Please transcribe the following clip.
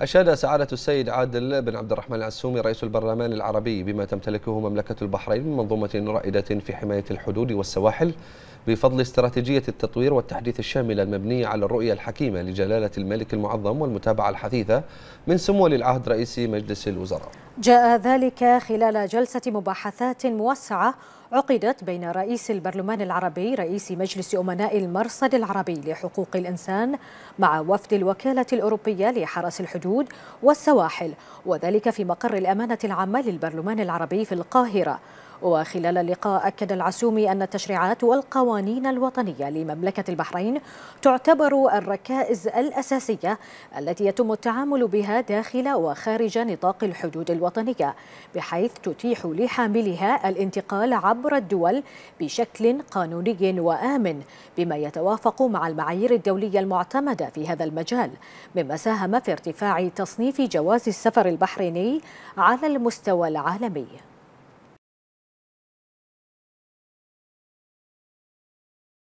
أشاد سعادة السيد عادل بن عبد الرحمن العسومي رئيس البرلمان العربي بما تمتلكه مملكة البحرين من منظومة رائدة في حماية الحدود والسواحل بفضل استراتيجية التطوير والتحديث الشاملة المبنية على الرؤية الحكيمة لجلالة الملك المعظم والمتابعة الحثيثة من سمو ولي العهد رئيس مجلس الوزراء جاء ذلك خلال جلسة مباحثات موسعة عقدت بين رئيس البرلمان العربي رئيس مجلس أمناء المرصد العربي لحقوق الإنسان مع وفد الوكالة الأوروبية لحرس الحدود والسواحل وذلك في مقر الأمانة العامة للبرلمان العربي في القاهرة وخلال اللقاء أكد العسومي أن التشريعات والقوانين الوطنية لمملكة البحرين تعتبر الركائز الأساسية التي يتم التعامل بها داخل وخارج نطاق الحدود الوطنية بحيث تتيح لحاملها الانتقال عبر الدول بشكل قانوني وآمن بما يتوافق مع المعايير الدولية المعتمدة في هذا المجال مما ساهم في ارتفاع تصنيف جواز السفر البحريني على المستوى العالمي